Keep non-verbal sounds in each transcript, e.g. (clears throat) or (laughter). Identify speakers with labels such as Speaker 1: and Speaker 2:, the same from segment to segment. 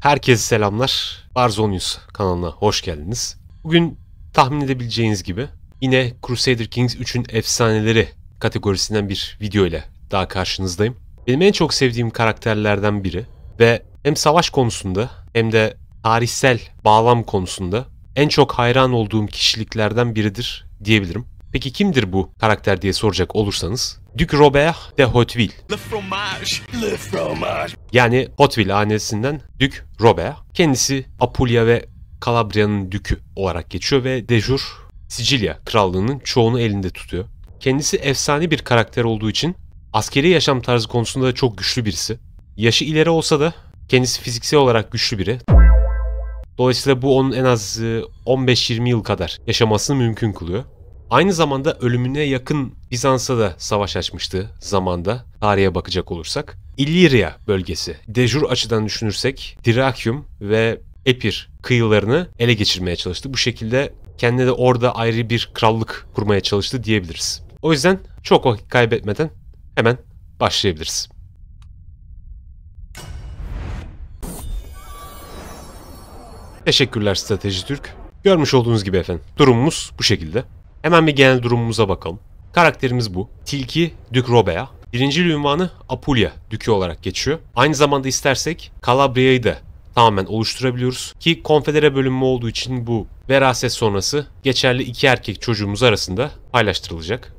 Speaker 1: Herkese selamlar. Barzon kanalına hoş geldiniz. Bugün tahmin edebileceğiniz gibi yine Crusader Kings 3'ün efsaneleri kategorisinden bir video ile daha karşınızdayım. Benim en çok sevdiğim karakterlerden biri ve hem savaş konusunda hem de tarihsel bağlam konusunda en çok hayran olduğum kişiliklerden biridir diyebilirim. Peki kimdir bu karakter diye soracak olursanız Duc Robert de Hauteville. Le fromage, le fromage. Yani Hauteville annesinden Duc Robert. Kendisi Apulia ve Kalabriya'nın dükü olarak geçiyor ve dejur Sicilya krallığının çoğunu elinde tutuyor. Kendisi efsane bir karakter olduğu için askeri yaşam tarzı konusunda da çok güçlü birisi. Yaşı ileri olsa da kendisi fiziksel olarak güçlü biri. Dolayısıyla bu onun en az 15-20 e, yıl kadar yaşamasını mümkün kılıyor. Aynı zamanda ölümüne yakın Bizans'a da savaş açmıştı zamanda tarihe bakacak olursak. İllyria bölgesi, dejur açıdan düşünürsek Dirakium ve Epir kıyılarını ele geçirmeye çalıştı. Bu şekilde kendine de orada ayrı bir krallık kurmaya çalıştı diyebiliriz. O yüzden çok vakit kaybetmeden hemen başlayabiliriz. Teşekkürler Strateji Türk. Görmüş olduğunuz gibi efendim durumumuz bu şekilde. Hemen bir genel durumumuza bakalım. Karakterimiz bu. Tilki Dük Robea. Birinci ünvanı Apulia Dükü olarak geçiyor. Aynı zamanda istersek Kalabria'yı da tamamen oluşturabiliyoruz. Ki konfedere bölünme olduğu için bu veraset sonrası geçerli iki erkek çocuğumuz arasında paylaştırılacak.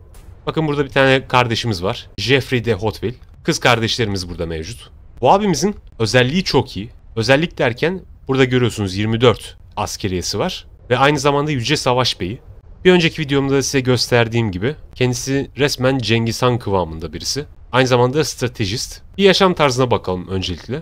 Speaker 1: Bakın burada bir tane kardeşimiz var. Jeffrey de Hotville. Kız kardeşlerimiz burada mevcut. Bu abimizin özelliği çok iyi. Özellik derken burada görüyorsunuz 24 askeriyesi var. Ve aynı zamanda Yüce Savaş Bey'i. Bir önceki videomda da size gösterdiğim gibi kendisi resmen Cengiz Han kıvamında birisi. Aynı zamanda stratejist. Bir yaşam tarzına bakalım öncelikle.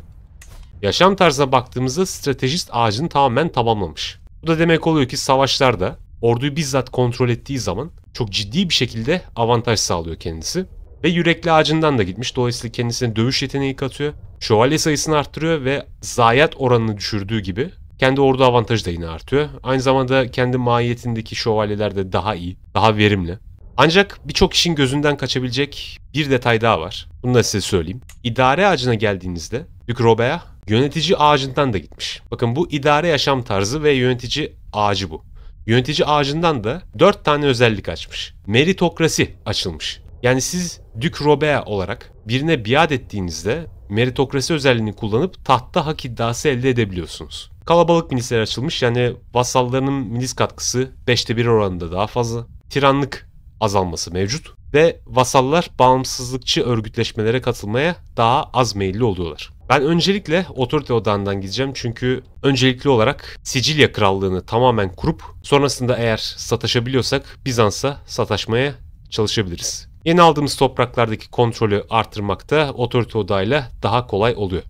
Speaker 1: Yaşam tarzına baktığımızda stratejist ağacını tamamen tamamlamış. Bu da demek oluyor ki savaşlarda orduyu bizzat kontrol ettiği zaman çok ciddi bir şekilde avantaj sağlıyor kendisi. Ve yürekli ağacından da gitmiş. Dolayısıyla kendisine dövüş yeteneği katıyor. Şövalye sayısını arttırıyor ve zayiat oranını düşürdüğü gibi kendi ordu avantajı da yine artıyor. Aynı zamanda kendi mahiyetindeki şövalyeler de daha iyi, daha verimli. Ancak birçok işin gözünden kaçabilecek bir detay daha var. Bunu da size söyleyeyim. İdare ağacına geldiğinizde Dük Robea yönetici ağacından da gitmiş. Bakın bu idare yaşam tarzı ve yönetici ağacı bu. Yönetici ağacından da 4 tane özellik açmış. Meritokrasi açılmış. Yani siz Dük Robea olarak birine biat ettiğinizde meritokrasi özelliğini kullanıp tahtta hak iddiası elde edebiliyorsunuz. Kalabalık milisler açılmış yani vasallarının milis katkısı 5'te 1 oranında daha fazla. Tiranlık azalması mevcut ve vasallar bağımsızlıkçı örgütleşmelere katılmaya daha az meyilli oluyorlar. Ben öncelikle otorite odağından gideceğim çünkü öncelikli olarak Sicilya Krallığını tamamen kurup sonrasında eğer sataşabiliyorsak Bizans'a sataşmaya çalışabiliriz. Yeni aldığımız topraklardaki kontrolü artırmak da otorite odağıyla daha kolay oluyor.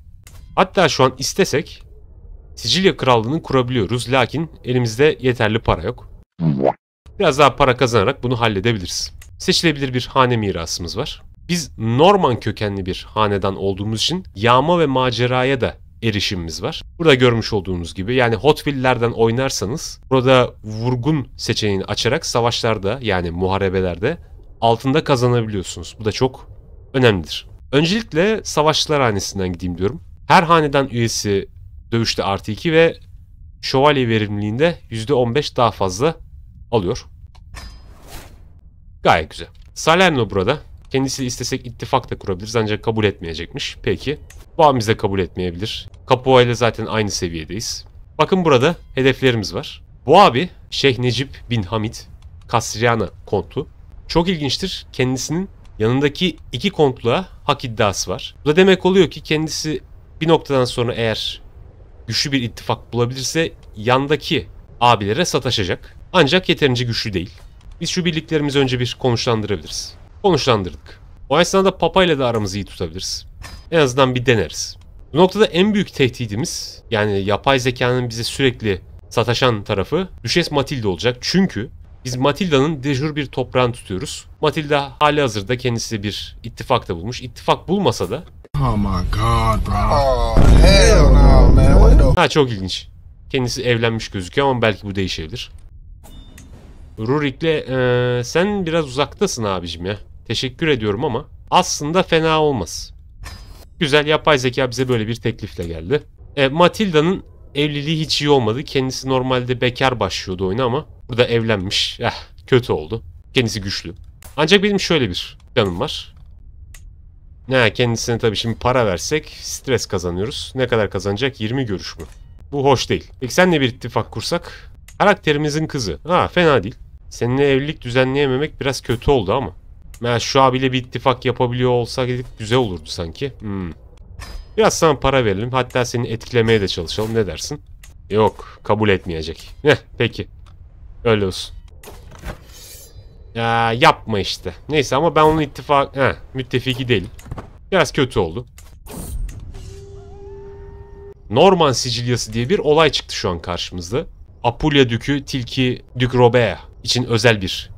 Speaker 1: Hatta şu an istesek Sicilya Krallığı'nı kurabiliyoruz lakin elimizde yeterli para yok. Biraz daha para kazanarak bunu halledebiliriz. Seçilebilir bir hane mirasımız var. Biz Norman kökenli bir hanedan olduğumuz için yağma ve maceraya da erişimimiz var. Burada görmüş olduğunuz gibi yani Hot oynarsanız burada vurgun seçeneğini açarak savaşlarda yani muharebelerde altında kazanabiliyorsunuz. Bu da çok önemlidir. Öncelikle savaşçılar hanesinden gideyim diyorum. Her haneden üyesi dövüşte artı 2 ve şövalye verimliliğinde %15 daha fazla alıyor. Gayet güzel. Salerno burada. Kendisi istesek ittifak da kurabiliriz ancak kabul etmeyecekmiş. Peki. bu Bağımız da kabul etmeyebilir. Capua ile zaten aynı seviyedeyiz. Bakın burada hedeflerimiz var. Bu abi Şeyh Necip bin Hamid Kasriyana kontu. Çok ilginçtir. Kendisinin yanındaki iki kontluğa hak iddiası var. Bu da demek oluyor ki kendisi bir noktadan sonra eğer güçlü bir ittifak bulabilirse yandaki abilere sataşacak. Ancak yeterince güçlü değil. Biz şu birliklerimizi önce bir konuşlandırabiliriz. Konuşlandırdık. O esnada Papa ile de aramızı iyi tutabiliriz. En azından bir deneriz. Bu noktada en büyük tehdidimiz yani yapay zekanın bize sürekli sataşan tarafı Düşes Matilda olacak. Çünkü biz Matilda'nın dejur bir toprağını tutuyoruz. Matilda hali hazırda kendisi bir ittifakta bulmuş. İttifak bulmasa da Oh my god bro. Oh hell no man. What the... Ha çok ilginç. Kendisi evlenmiş gözüküyor ama belki bu değişebilir. Rurik'le e, sen biraz uzaktasın abicim ya. Teşekkür ediyorum ama aslında fena olmaz. Güzel yapay zeka bize böyle bir teklifle geldi. E, Matilda'nın evliliği hiç iyi olmadı. Kendisi normalde bekar başlıyordu oyuna ama burada evlenmiş. Eh, kötü oldu. Kendisi güçlü. Ancak benim şöyle bir planım var. Ne kendisine tabii şimdi para versek stres kazanıyoruz. Ne kadar kazanacak? 20 görüş mü? Bu hoş değil. Peki senle bir ittifak kursak? Karakterimizin kızı. Ha fena değil. Seninle evlilik düzenleyememek biraz kötü oldu ama. Meğer şu abiyle bir ittifak yapabiliyor olsak güzel olurdu sanki. Hmm. Biraz sana para verelim. Hatta seni etkilemeye de çalışalım. Ne dersin? Yok kabul etmeyecek. Heh peki. Öyle olsun. Ya ee, yapma işte. Neyse ama ben onun ittifak... He, müttefiki değilim. Biraz kötü oldu. Norman Sicilyası diye bir olay çıktı şu an karşımızda. Apulia Dükü Tilki Dük Robea için özel bir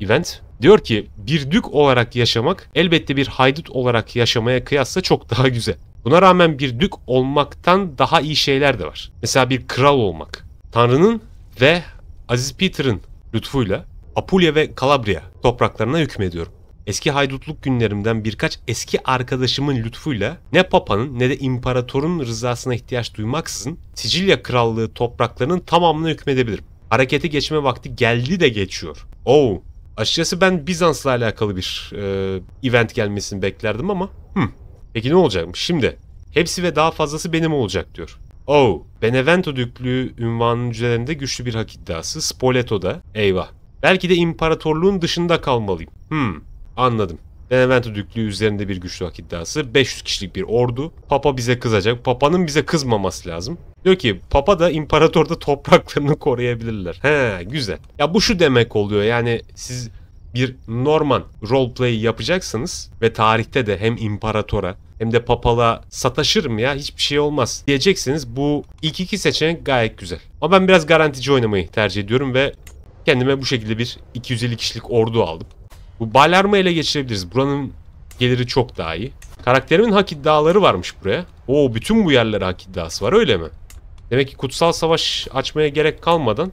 Speaker 1: event. Diyor ki bir dük olarak yaşamak elbette bir haydut olarak yaşamaya kıyasla çok daha güzel. Buna rağmen bir dük olmaktan daha iyi şeyler de var. Mesela bir kral olmak. Tanrı'nın ve Aziz Peter'ın lütfuyla Apulya ve Kalabriya topraklarına hükmediyorum. Eski haydutluk günlerimden birkaç eski arkadaşımın lütfuyla ne papanın ne de imparatorun rızasına ihtiyaç duymaksızın Sicilya krallığı topraklarının tamamına hükmedebilirim. Harekete geçme vakti geldi de geçiyor. Oh, açıkçası ben Bizans'la alakalı bir e, event gelmesini beklerdim ama hmm, peki ne olacakmış şimdi? Hepsi ve daha fazlası benim olacak diyor. Oh, Benevento Düklüğü ünvanının üzerinde güçlü bir hak iddiası. Spoleto'da eyvah. Belki de imparatorluğun dışında kalmalıyım. Hmm, anladım. Benevento Düklüğü üzerinde bir güçlü hak iddiası. 500 kişilik bir ordu. Papa bize kızacak. Papa'nın bize kızmaması lazım. Diyor ki Papa da imparator da topraklarını koruyabilirler. He güzel. Ya bu şu demek oluyor yani siz bir Norman roleplay yapacaksınız ve tarihte de hem imparatora hem de papala mı ya hiçbir şey olmaz diyeceksiniz. Bu ilk iki seçenek gayet güzel. Ama ben biraz garantici oynamayı tercih ediyorum ve Kendime bu şekilde bir 250 kişilik ordu aldım. Bu Balarm'ı ele geçirebiliriz. Buranın geliri çok daha iyi. Karakterimin hak iddiaları varmış buraya. Oo bütün bu yerlere hak iddiası var öyle mi? Demek ki kutsal savaş açmaya gerek kalmadan...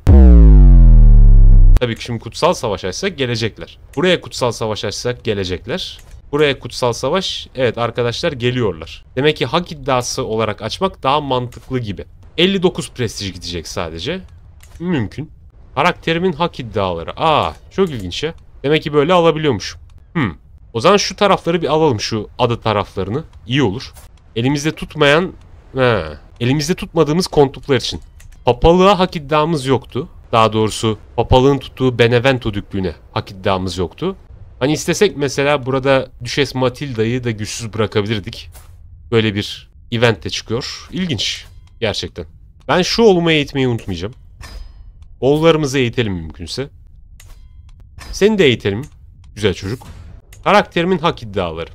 Speaker 1: Tabii ki şimdi kutsal savaş açsak gelecekler. Buraya kutsal savaş açsak gelecekler. Buraya kutsal savaş evet arkadaşlar geliyorlar. Demek ki hak iddiası olarak açmak daha mantıklı gibi. 59 prestij gidecek sadece. Mümkün. Karakterimin hak iddiaları. Aa ah, çok ilginç ya. Demek ki böyle alabiliyormuş. Hmm. O zaman şu tarafları bir alalım şu adı taraflarını. İyi olur. Elimizde tutmayan... He. Elimizde tutmadığımız kontuklar için. Papalığa hak iddiamız yoktu. Daha doğrusu papalığın tuttuğu Benevento düklüğüne hak iddiamız yoktu. Hani istesek mesela burada Düşes Matilda'yı da güçsüz bırakabilirdik. Böyle bir event de çıkıyor. İlginç gerçekten. Ben şu olmayı eğitmeyi unutmayacağım. Oğullarımızı eğitelim mümkünse. Seni de eğitelim. Güzel çocuk. Karakterimin hak iddiaları.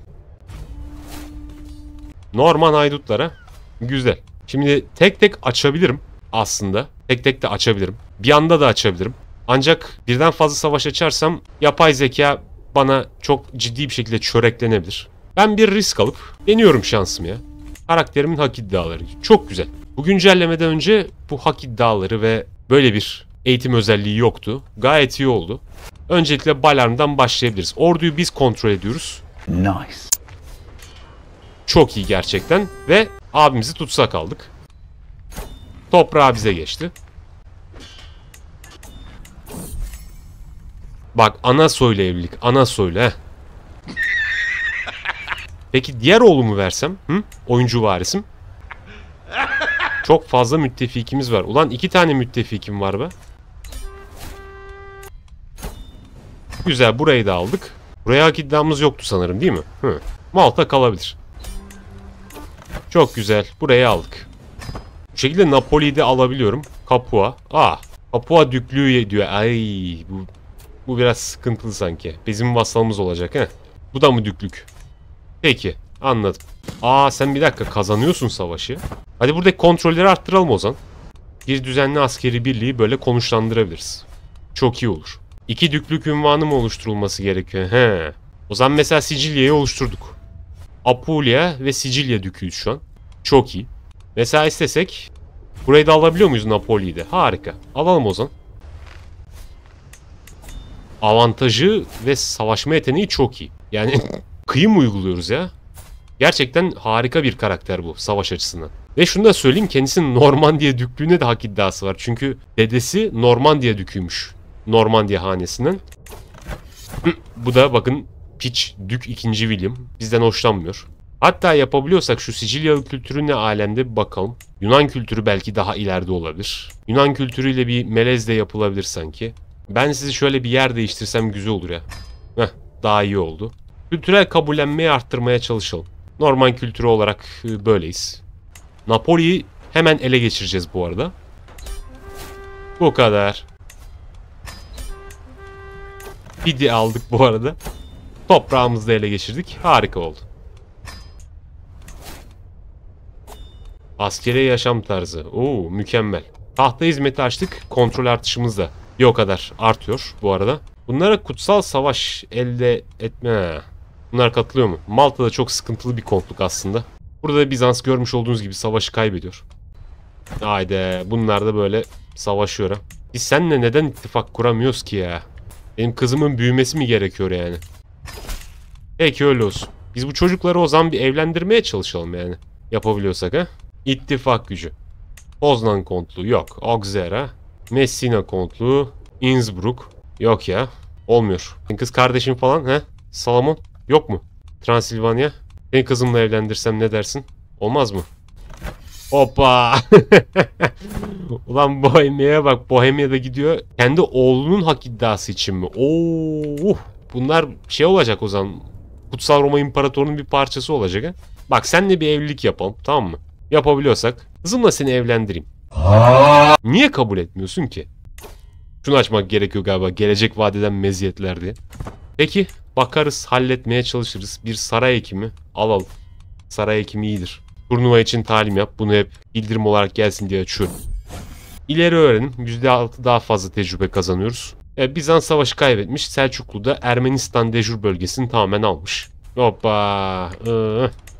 Speaker 1: Norman haydutlara. Güzel. Şimdi tek tek açabilirim aslında. Tek tek de açabilirim. Bir anda da açabilirim. Ancak birden fazla savaş açarsam yapay zeka bana çok ciddi bir şekilde çöreklenebilir. Ben bir risk alıp deniyorum şansım ya. Karakterimin hak iddiaları. Çok güzel. Bu güncellemeden önce bu hak iddiaları ve böyle bir eğitim özelliği yoktu. Gayet iyi oldu. Öncelikle Balarm'dan başlayabiliriz. Orduyu biz kontrol ediyoruz. Nice. Çok iyi gerçekten ve abimizi tutsak aldık. Toprağı bize geçti. Bak ana ile evlilik. ana ile. Peki diğer oğlumu versem? Hı? Oyuncu varisim. Çok fazla müttefikimiz var. Ulan iki tane müttefikim var be. Güzel burayı da aldık. Buraya hak iddiamız yoktu sanırım değil mi? Hı. Malta kalabilir. Çok güzel. Burayı aldık. Bu şekilde Napoli'yi de alabiliyorum. Capua. Aa. Ah, Capua düklüğü diyor. Ay bu, bu biraz sıkıntılı sanki. Bizim vasalımız olacak he. Bu da mı düklük? Peki. Anladım. Aa sen bir dakika kazanıyorsun savaşı. Hadi buradaki kontrolleri arttıralım Ozan. Bir düzenli askeri birliği böyle konuşlandırabiliriz. Çok iyi olur. İki düklük ünvanı mı oluşturulması gerekiyor? He. O zaman mesela Sicilya'yı oluşturduk. Apulia ve Sicilya düküyüz şu an. Çok iyi. Mesela istesek burayı da alabiliyor muyuz Napoli'yi de? Harika. Alalım o zaman. Avantajı ve savaşma yeteneği çok iyi. Yani (laughs) kıyım uyguluyoruz ya. Gerçekten harika bir karakter bu savaş açısından. Ve şunu da söyleyeyim kendisinin Normandiya düklüğüne de hak iddiası var. Çünkü dedesi Normandiya düküymüş. Normandiya hanesinin. (clears throat) Bu da bakın piç Dük 2. William. Bizden hoşlanmıyor. Hatta yapabiliyorsak şu Sicilya kültürüne ne alemde bir bakalım. Yunan kültürü belki daha ileride olabilir. Yunan kültürüyle bir melez de yapılabilir sanki. Ben sizi şöyle bir yer değiştirsem güzel olur ya. Heh, daha iyi oldu. Kültürel kabullenmeyi arttırmaya çalışalım. Norman kültürü olarak e, böyleyiz. Napoli'yi hemen ele geçireceğiz bu arada. Bu kadar fidye aldık bu arada. Toprağımızı da ele geçirdik. Harika oldu. Askeri yaşam tarzı. Oo mükemmel. Tahta hizmeti açtık. Kontrol artışımız da bir o kadar artıyor bu arada. Bunlara kutsal savaş elde etme. Bunlar katılıyor mu? Malta'da çok sıkıntılı bir kontluk aslında. Burada Bizans görmüş olduğunuz gibi savaşı kaybediyor. Haydi bunlar da böyle savaşıyor ha. Biz seninle neden ittifak kuramıyoruz ki ya? Benim kızımın büyümesi mi gerekiyor yani? Peki öyle olsun. Biz bu çocukları o zaman bir evlendirmeye çalışalım yani. Yapabiliyorsak ha. İttifak gücü. Poznan kontluğu yok. Auxerre. Messina kontluğu. Innsbruck. Yok ya. Olmuyor. Senin kız kardeşim falan he? Salomon. Yok mu? Transilvanya. Senin kızımla evlendirsem ne dersin? Olmaz mı? Hoppa. (laughs) Ulan Bohemia'ya bak. Bohemia'da gidiyor. Kendi oğlunun hak iddiası için mi? Oo. Bunlar şey olacak o zaman. Kutsal Roma İmparatoru'nun bir parçası olacak ha. Bak senle bir evlilik yapalım tamam mı? Yapabiliyorsak. Kızımla seni evlendireyim. Niye kabul etmiyorsun ki? Şunu açmak gerekiyor galiba. Gelecek vadeden meziyetler diye. Peki bakarız halletmeye çalışırız. Bir saray ekimi alalım. Saray ekimi iyidir. Turnuva için talim yap. Bunu hep bildirim olarak gelsin diye açıyorum. İleri öğrenin. %6 daha fazla tecrübe kazanıyoruz. E, Bizans savaşı kaybetmiş. Selçuklu da Ermenistan dejur bölgesini tamamen almış. Hoppa. Ee,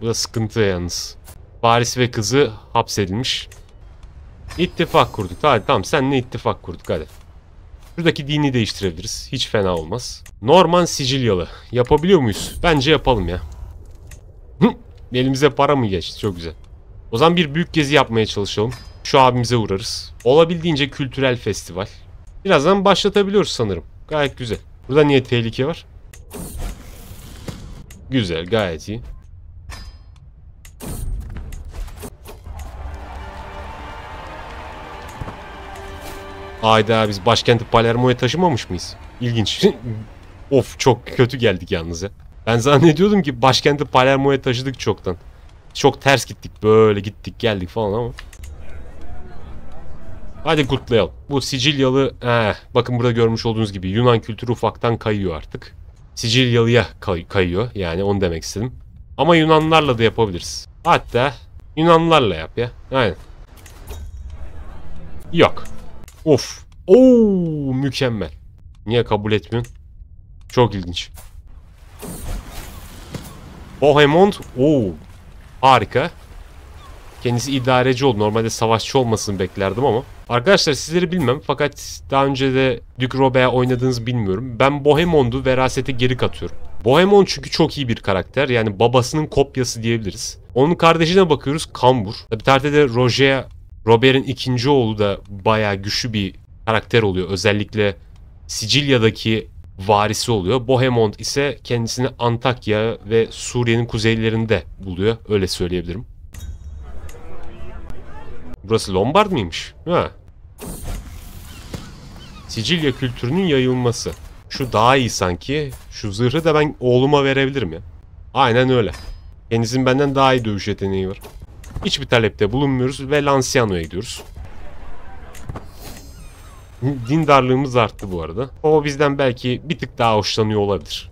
Speaker 1: bu da sıkıntı yalnız. Paris ve kızı hapsedilmiş. İttifak kurduk. Hadi tamam senle ittifak kurduk hadi. Şuradaki dini değiştirebiliriz. Hiç fena olmaz. Norman Sicilyalı. Yapabiliyor muyuz? Bence yapalım ya. Elimize para mı geçti? Çok güzel. O zaman bir büyük gezi yapmaya çalışalım. Şu abimize uğrarız. Olabildiğince kültürel festival. Birazdan başlatabiliyoruz sanırım. Gayet güzel. Burada niye tehlike var? Güzel gayet iyi. Ayda biz başkenti Palermo'ya taşımamış mıyız? İlginç. (laughs) of çok kötü geldik yalnız ya. Ben zannediyordum ki başkenti Palermo'ya taşıdık çoktan. Çok ters gittik böyle gittik geldik falan ama. Hadi kutlayalım. Bu Sicilyalı, eh, bakın burada görmüş olduğunuz gibi Yunan kültürü ufaktan kayıyor artık. Sicilyalıya kay kayıyor yani onu demek istedim. Ama Yunanlarla da yapabiliriz. Hatta Yunanlarla yap ya. Aynen. Yok. Of. Oo mükemmel. Niye kabul etmiyorsun? Çok ilginç. Bohemond. Oo. Harika. Kendisi idareci oldu. Normalde savaşçı olmasını beklerdim ama. Arkadaşlar sizleri bilmem fakat daha önce de Duke Robert'a oynadığınızı bilmiyorum. Ben Bohemond'u verasete geri katıyorum. Bohemond çünkü çok iyi bir karakter. Yani babasının kopyası diyebiliriz. Onun kardeşine bakıyoruz Kambur. Bir tarihte de Roger, Robert'in ikinci oğlu da bayağı güçlü bir karakter oluyor. Özellikle Sicilya'daki varisi oluyor. Bohemond ise kendisini Antakya ve Suriye'nin kuzeylerinde buluyor. Öyle söyleyebilirim. Burası Lombard mıymış? Ha. Sicilya kültürünün yayılması. Şu daha iyi sanki. Şu zırhı da ben oğluma verebilirim ya. Aynen öyle. Kendisinin benden daha iyi dövüş yeteneği var. Hiçbir talepte bulunmuyoruz ve Lanciano'ya gidiyoruz. Dindarlığımız arttı bu arada. O bizden belki bir tık daha hoşlanıyor olabilir.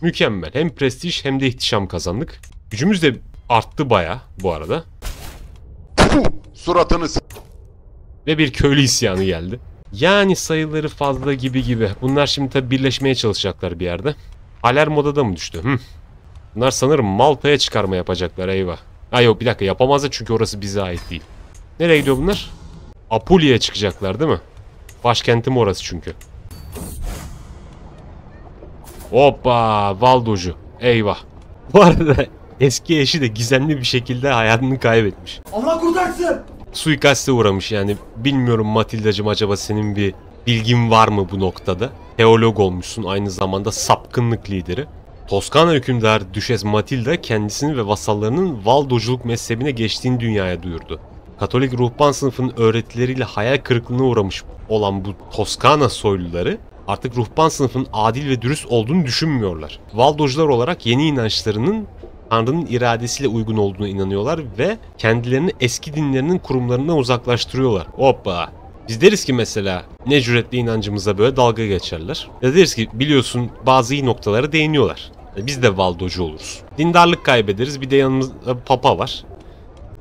Speaker 1: Mükemmel. Hem prestij hem de ihtişam kazandık. Gücümüz de arttı baya bu arada. Suratınız. Ve bir köylü isyanı geldi. Yani sayıları fazla gibi gibi. Bunlar şimdi tabi birleşmeye çalışacaklar bir yerde. Alermo'da modada mı düştü? Hmm. Bunlar sanırım Malta'ya çıkarma yapacaklar eyvah. Ay yok bir dakika yapamazlar çünkü orası bize ait değil. Nereye gidiyor bunlar? Apulia'ya çıkacaklar değil mi? Başkentim orası çünkü. Hoppa Valdoju, Eyvah. Bu arada eski eşi de gizemli bir şekilde hayatını kaybetmiş. Allah kurtarsın. Suikaste uğramış yani. Bilmiyorum Matilda'cım acaba senin bir bilgin var mı bu noktada? Teolog olmuşsun aynı zamanda sapkınlık lideri. Toskana hükümdar Düşes Matilda kendisini ve vasallarının Valdoculuk mezhebine geçtiğini dünyaya duyurdu. Katolik ruhban sınıfının öğretileriyle hayal kırıklığına uğramış olan bu Toskana soyluları artık ruhban sınıfının adil ve dürüst olduğunu düşünmüyorlar. Valdocular olarak yeni inançlarının Tanrı'nın iradesiyle uygun olduğunu inanıyorlar ve kendilerini eski dinlerinin kurumlarından uzaklaştırıyorlar. Hoppa! Biz deriz ki mesela ne cüretli inancımıza böyle dalga geçerler. Ya deriz ki biliyorsun bazı iyi noktalara değiniyorlar. E, biz de valdocu oluruz. Dindarlık kaybederiz bir de yanımızda papa var.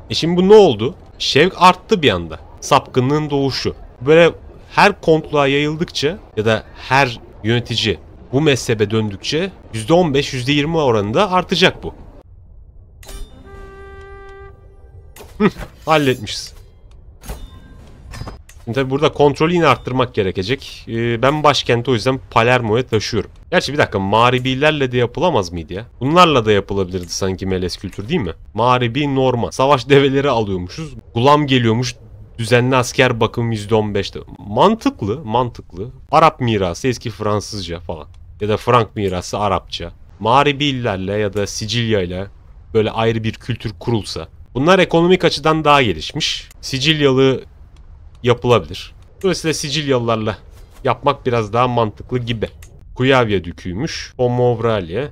Speaker 1: E şimdi bu ne oldu? şevk arttı bir anda. Sapkınlığın doğuşu. Böyle her kontluğa yayıldıkça ya da her yönetici bu mezhebe döndükçe %15 %20 oranında artacak bu. Halletmişiz. Şimdi tabi burada kontrolü yine arttırmak gerekecek. Ee, ben başkenti o yüzden Palermo'ya taşıyorum. Gerçi bir dakika Maribilerle de yapılamaz mıydı ya? Bunlarla da yapılabilirdi sanki Melez kültür değil mi? Maribi norma. Savaş develeri alıyormuşuz. Gulam geliyormuş düzenli asker bakım %15'te. Mantıklı, mantıklı. Arap mirası, eski Fransızca falan. Ya da Frank mirası Arapça. Maribilerle ya da Sicilya ile böyle ayrı bir kültür kurulsa. Bunlar ekonomik açıdan daha gelişmiş. Sicilyalı yapılabilir. Dolayısıyla Sicilyalılarla yapmak biraz daha mantıklı gibi. Kuyavya düküymüş. Pomovralya.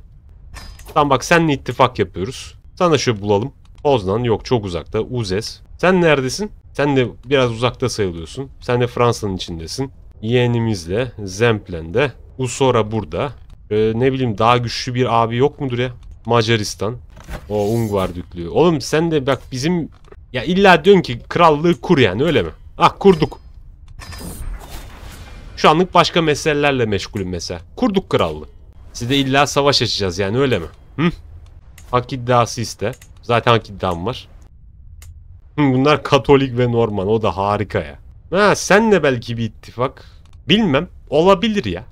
Speaker 1: Tamam bak seninle ittifak yapıyoruz. Sana şöyle bulalım. Poznan yok çok uzakta. Uzes. Sen neredesin? Sen de biraz uzakta sayılıyorsun. Sen de Fransa'nın içindesin. Yeğenimizle Zemplen'de. Usora burada. Ee, ne bileyim daha güçlü bir abi yok mudur ya? Macaristan. O Ungvar düklüğü. Oğlum sen de bak bizim... Ya illa diyorsun ki krallığı kur yani öyle mi? Ah kurduk. Şu anlık başka meselelerle meşgulüm mesela. Kurduk krallığı. Size illa savaş açacağız yani öyle mi? Hı? Hak iddiası iste. Zaten hak iddiam var. Bunlar Katolik ve Norman. O da harika ya. Ha senle belki bir ittifak. Bilmem. Olabilir ya.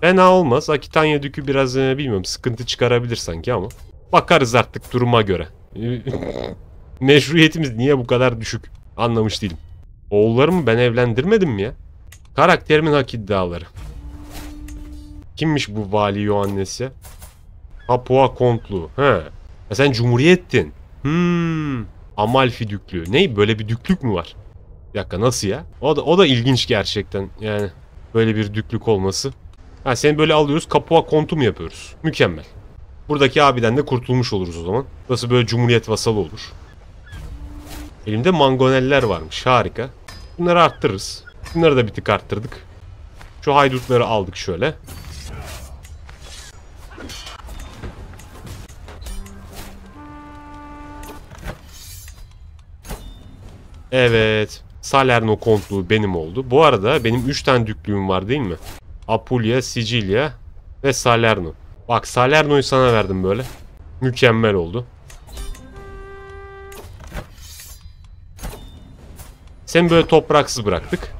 Speaker 1: Fena olmaz. Akitanya Dükü biraz e, bilmiyorum sıkıntı çıkarabilir sanki ama. Bakarız artık duruma göre. Meşruiyetimiz niye bu kadar düşük? Anlamış değilim. Oğullarımı ben evlendirmedim mi ya? Karakterimin hak iddiaları. Kimmiş bu vali Yohannes'i? Papua Kontlu. He. Ya sen cumhuriyettin. Hmm. Amalfi düklüğü. Ney? Böyle bir düklük mü var? Bir dakika nasıl ya? O da, o da ilginç gerçekten. Yani böyle bir düklük olması. Ha seni böyle alıyoruz kapua kontu mu yapıyoruz? Mükemmel. Buradaki abiden de kurtulmuş oluruz o zaman. Nasıl böyle cumhuriyet vasalı olur. Elimde mangoneller varmış. Harika. Bunları arttırırız. Bunları da bir tık arttırdık. Şu haydutları aldık şöyle. Evet. Salerno kontluğu benim oldu. Bu arada benim 3 tane düklüğüm var değil mi? Apulia, Sicilya ve Salerno. Bak Salerno'yu sana verdim böyle. Mükemmel oldu. Sen böyle topraksız bıraktık.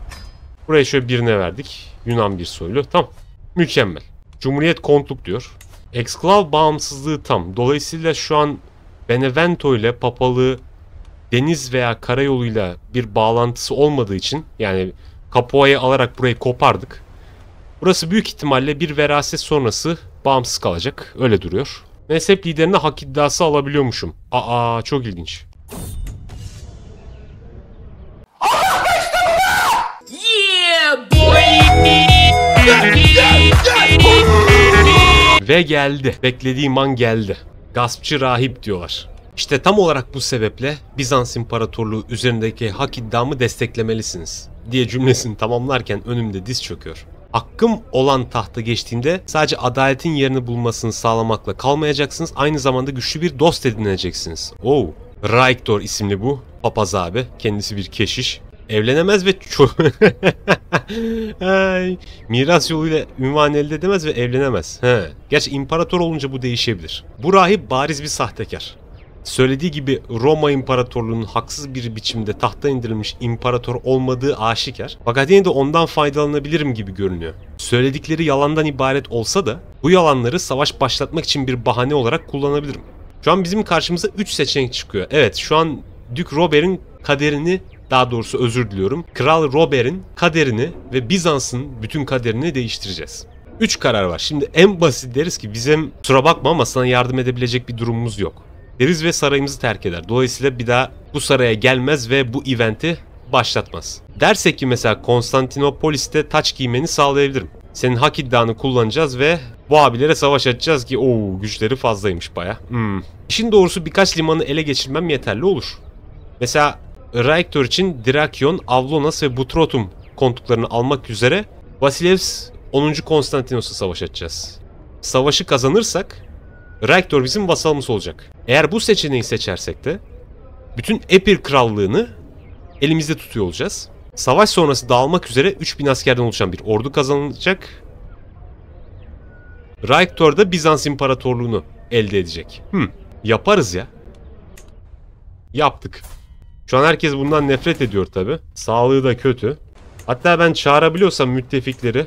Speaker 1: Buraya şöyle birine verdik. Yunan bir soylu. Tam. Mükemmel. Cumhuriyet kontluk diyor. Exklav bağımsızlığı tam. Dolayısıyla şu an Benevento ile papalığı deniz veya karayoluyla bir bağlantısı olmadığı için yani Capoa'yı alarak burayı kopardık. Burası büyük ihtimalle bir veraset sonrası bağımsız kalacak. Öyle duruyor. Mezhep liderine hak iddiası alabiliyormuşum. Aa çok ilginç. Ve geldi. Beklediğim an geldi. Gaspçı rahip diyorlar. İşte tam olarak bu sebeple Bizans İmparatorluğu üzerindeki hak iddiamı desteklemelisiniz diye cümlesini tamamlarken önümde diz çöküyor. Hakkım olan tahta geçtiğimde sadece adaletin yerini bulmasını sağlamakla kalmayacaksınız. Aynı zamanda güçlü bir dost edineceksiniz. Oh. Reichdor isimli bu. Papaz abi. Kendisi bir keşiş evlenemez ve (laughs) Ay, miras yoluyla ünvan elde edemez ve evlenemez. He. Gerçi imparator olunca bu değişebilir. Bu rahip bariz bir sahtekar. Söylediği gibi Roma İmparatorluğu'nun haksız bir biçimde tahta indirilmiş imparator olmadığı aşikar. Fakat yine de ondan faydalanabilirim gibi görünüyor. Söyledikleri yalandan ibaret olsa da bu yalanları savaş başlatmak için bir bahane olarak kullanabilirim. Şu an bizim karşımıza 3 seçenek çıkıyor. Evet şu an Dük Robert'in kaderini daha doğrusu özür diliyorum. Kral Robert'in kaderini ve Bizans'ın bütün kaderini değiştireceğiz. 3 karar var. Şimdi en basit deriz ki bizim sura bakma ama sana yardım edebilecek bir durumumuz yok. Deriz ve sarayımızı terk eder. Dolayısıyla bir daha bu saraya gelmez ve bu eventi başlatmaz. Dersek ki mesela Konstantinopolis'te taç giymeni sağlayabilirim. Senin hak iddianı kullanacağız ve bu abilere savaş açacağız ki o güçleri fazlaymış baya. Hmm. İşin doğrusu birkaç limanı ele geçirmem yeterli olur. Mesela Reaktör için Drakyon, Avlonas ve Butrotum kontuklarını almak üzere Vasilevs 10. Konstantinosa savaş açacağız. Savaşı kazanırsak Reaktör bizim vasalımız olacak. Eğer bu seçeneği seçersek de bütün Epir krallığını elimizde tutuyor olacağız. Savaş sonrası dağılmak üzere 3000 askerden oluşan bir ordu kazanılacak. Reaktör da Bizans İmparatorluğunu elde edecek. Hmm, yaparız ya. Yaptık. Şu an herkes bundan nefret ediyor tabi. Sağlığı da kötü. Hatta ben çağırabiliyorsam müttefikleri.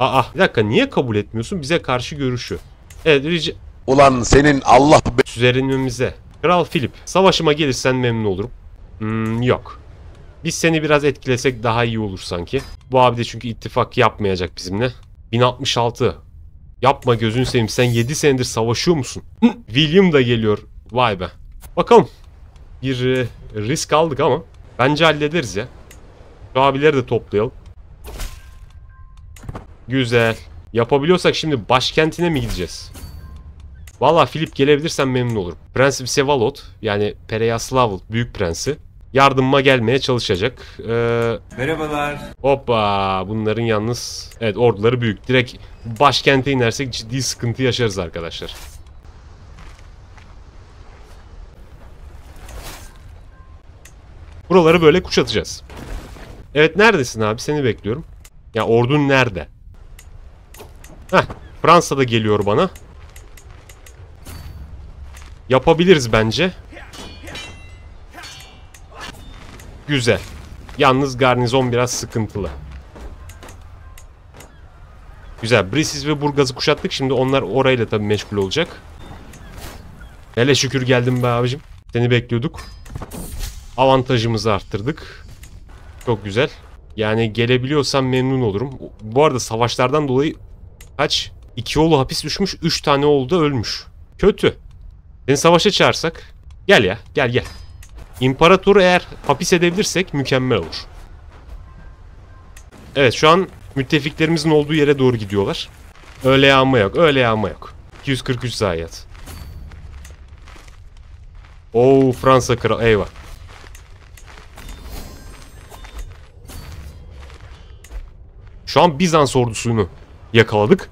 Speaker 1: Aa bir dakika niye kabul etmiyorsun? Bize karşı görüşü. Evet rica... Ulan senin Allah... Üzerinimize. Kral Philip savaşıma gelirsen memnun olurum. Hmm, yok. Biz seni biraz etkilesek daha iyi olur sanki. Bu abi de çünkü ittifak yapmayacak bizimle. 1066. Yapma gözün seveyim sen 7 senedir savaşıyor musun? William da geliyor. Vay be. Bakalım bir e, risk aldık ama bence hallederiz ya. Şu abileri de toplayalım. Güzel. Yapabiliyorsak şimdi başkentine mi gideceğiz? Valla Filip gelebilirsen memnun olurum. Prensip Sevalot yani Pereyaslav büyük prensi yardımıma gelmeye çalışacak. Ee, Merhabalar. Hoppa bunların yalnız evet orduları büyük. Direkt başkente inersek ciddi sıkıntı yaşarız arkadaşlar. Buraları böyle kuşatacağız. Evet neredesin abi? Seni bekliyorum. Ya ordun nerede? Heh. Fransa da geliyor bana. Yapabiliriz bence. Güzel. Yalnız garnizon biraz sıkıntılı. Güzel. Brisiz ve Burgaz'ı kuşattık. Şimdi onlar orayla tabii meşgul olacak. Hele şükür geldim be abicim. Seni bekliyorduk avantajımızı arttırdık. Çok güzel. Yani gelebiliyorsan memnun olurum. Bu arada savaşlardan dolayı kaç? İki oğlu hapis düşmüş, üç tane oğlu da ölmüş. Kötü. Seni savaşa çağırsak. Gel ya, gel gel. İmparator eğer hapis edebilirsek mükemmel olur. Evet şu an müttefiklerimizin olduğu yere doğru gidiyorlar. Öyle yağma yok, öyle yağma yok. 243 zayiat. Oo Fransa kralı, eyvah. Şu an Bizans ordusunu yakaladık.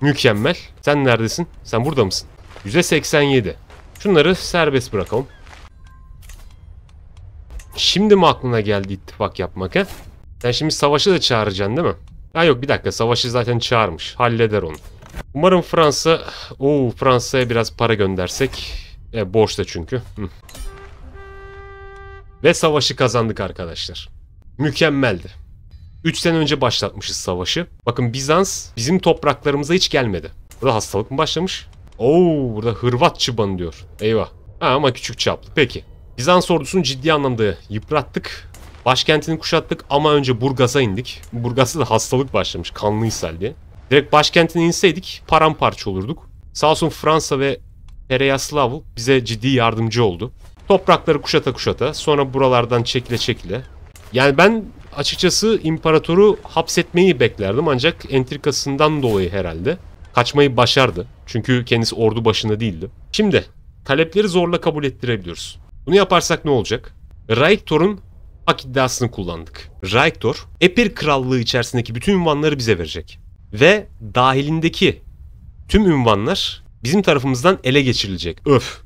Speaker 1: Mükemmel. Sen neredesin? Sen burada mısın? %87. Şunları serbest bırakalım. Şimdi mi aklına geldi ittifak yapmak he? Sen şimdi savaşı da çağıracaksın değil mi? Ha yok bir dakika savaşı zaten çağırmış. Halleder onu. Umarım Fransa... Oo Fransa'ya biraz para göndersek. E, borçta çünkü. Ve savaşı kazandık arkadaşlar. Mükemmeldi. 3 sene önce başlatmışız savaşı. Bakın Bizans bizim topraklarımıza hiç gelmedi. Burada hastalık mı başlamış? Oo burada Hırvat çıbanı diyor. Eyvah. Ha, ama küçük çaplı. Peki. Bizans ordusunu ciddi anlamda yıprattık. Başkentini kuşattık ama önce Burgaz'a indik. Burgaz'da da hastalık başlamış. Kanlı ishal diye. Direkt başkentine inseydik paramparça olurduk. Sağ olsun Fransa ve Pereyaslav bize ciddi yardımcı oldu. Toprakları kuşata kuşata sonra buralardan çekile çekile. Yani ben açıkçası imparatoru hapsetmeyi beklerdim ancak entrikasından dolayı herhalde kaçmayı başardı. Çünkü kendisi ordu başında değildi. Şimdi talepleri zorla kabul ettirebiliyoruz. Bunu yaparsak ne olacak? Raiktor'un hak iddiasını kullandık. Raiktor, Epir Krallığı içerisindeki bütün ünvanları bize verecek. Ve dahilindeki tüm ünvanlar bizim tarafımızdan ele geçirilecek. Öf!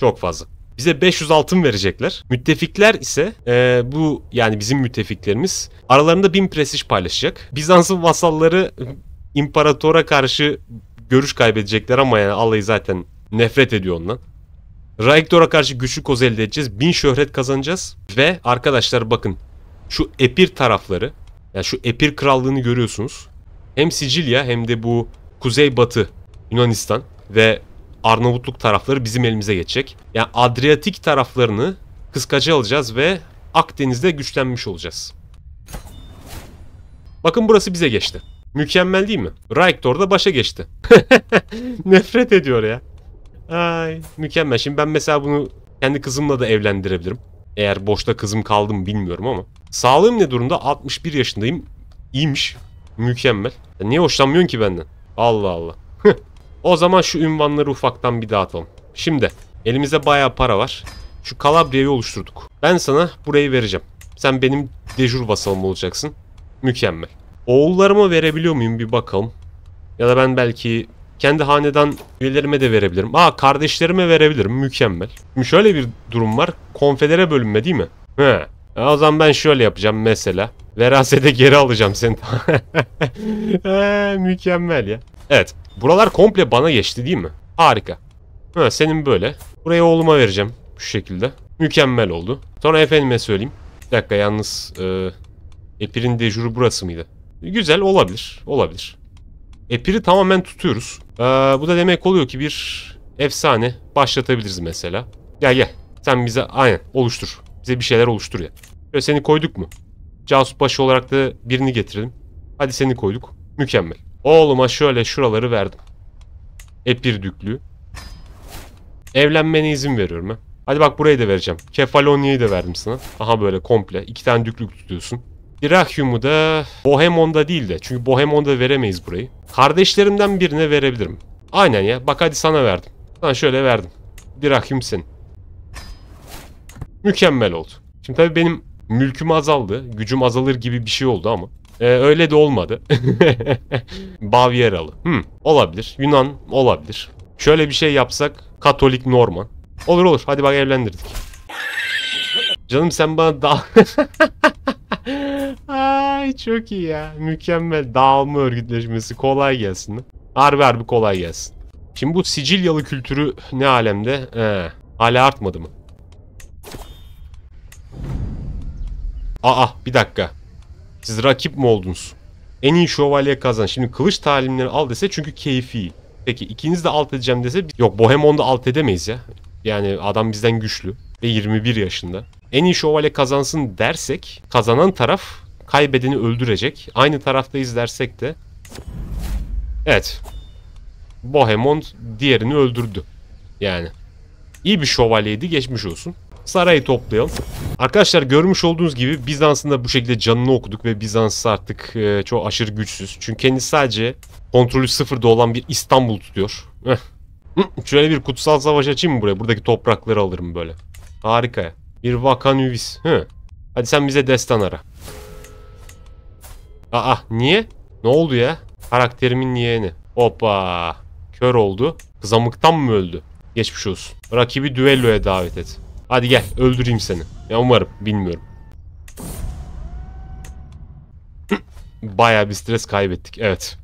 Speaker 1: Çok fazla bize 500 altın verecekler. Müttefikler ise e, bu yani bizim müttefiklerimiz aralarında 1000 prestij paylaşacak. Bizans'ın vasalları e, imparatora karşı görüş kaybedecekler ama yani Allah'ı zaten nefret ediyor ondan. Raiktor'a karşı güçlü koz elde edeceğiz. 1000 şöhret kazanacağız. Ve arkadaşlar bakın şu Epir tarafları yani şu Epir krallığını görüyorsunuz. Hem Sicilya hem de bu kuzeybatı Yunanistan ve Arnavutluk tarafları bizim elimize geçecek. Yani Adriyatik taraflarını kıskaca alacağız ve Akdeniz'de güçlenmiş olacağız. Bakın burası bize geçti. Mükemmel değil mi? Reiktor da başa geçti. (laughs) Nefret ediyor ya. Ay, mükemmel. Şimdi ben mesela bunu kendi kızımla da evlendirebilirim. Eğer boşta kızım kaldı mı bilmiyorum ama. Sağlığım ne durumda? 61 yaşındayım. İyiymiş. Mükemmel. Ya niye hoşlanmıyorsun ki benden? Allah Allah. (laughs) O zaman şu ünvanları ufaktan bir dağıtalım. Şimdi elimize baya para var. Şu Kalabriya'yı oluşturduk. Ben sana burayı vereceğim. Sen benim dejur vasalım olacaksın. Mükemmel. Oğullarıma verebiliyor muyum bir bakalım. Ya da ben belki kendi hanedan üyelerime de verebilirim. Aa kardeşlerime verebilirim. Mükemmel. Şimdi şöyle bir durum var. Konfedere bölünme değil mi? He. E, o zaman ben şöyle yapacağım mesela. Verasete geri alacağım seni. (laughs) He, mükemmel ya. Evet. Buralar komple bana geçti değil mi? Harika. Ha, senin böyle. Burayı oğluma vereceğim. Şu şekilde. Mükemmel oldu. Sonra efendime söyleyeyim. Bir dakika yalnız e, Epir'in dejuru burası mıydı? Güzel olabilir. Olabilir. Epir'i tamamen tutuyoruz. E, bu da demek oluyor ki bir efsane başlatabiliriz mesela. Gel gel. Sen bize aynen oluştur. Bize bir şeyler oluştur ya. Şöyle seni koyduk mu? Casus başı olarak da birini getirelim. Hadi seni koyduk. Mükemmel. Oğluma şöyle şuraları verdim. Epir düklü. Evlenmene izin veriyorum ha. Hadi bak burayı da vereceğim. Kefalonya'yı da verdim sana. Aha böyle komple. iki tane düklük tutuyorsun. Irakyum'u da Bohemon'da değil de. Çünkü Bohemon'da veremeyiz burayı. Kardeşlerimden birine verebilirim. Aynen ya. Bak hadi sana verdim. Sana şöyle verdim. Dirakyum senin. Mükemmel oldu. Şimdi tabii benim mülküm azaldı. Gücüm azalır gibi bir şey oldu ama. Ee, öyle de olmadı. (laughs) Bavyeralı. Hmm, olabilir. Yunan olabilir. Şöyle bir şey yapsak. Katolik Norman. Olur olur. Hadi bak evlendirdik. Canım sen bana dağ... (laughs) Ay çok iyi ya. Mükemmel. Dağılma örgütleşmesi. Kolay gelsin. Harbi harbi kolay gelsin. Şimdi bu Sicilyalı kültürü ne alemde? Ee, hala artmadı mı? Aa bir dakika. Siz rakip mi oldunuz? En iyi şövalye kazan. Şimdi kılıç talimleri al dese çünkü keyfi. Peki ikiniz de alt edeceğim dese yok Bohemond'u alt edemeyiz ya. Yani adam bizden güçlü ve 21 yaşında. En iyi şövalye kazansın dersek kazanan taraf kaybedeni öldürecek. Aynı taraftayız dersek de evet Bohemond diğerini öldürdü. Yani iyi bir şövalyeydi geçmiş olsun. Sarayı toplayalım. Arkadaşlar görmüş olduğunuz gibi Bizans'ın da bu şekilde canını okuduk ve Bizans artık e, çok aşırı güçsüz. Çünkü kendisi sadece kontrolü sıfırda olan bir İstanbul tutuyor. Heh. Şöyle bir kutsal savaş açayım mı buraya? Buradaki toprakları alırım böyle. Harika. Bir Vakanüvis. Hı. Hadi sen bize destan ara. Aa niye? Ne oldu ya? Karakterimin yeğeni. Hoppa. Kör oldu. Kızamıktan mı öldü? Geçmiş olsun. Rakibi düelloya davet et. Hadi gel öldüreyim seni. Ya umarım bilmiyorum. (clears throat) Baya bir stres kaybettik evet.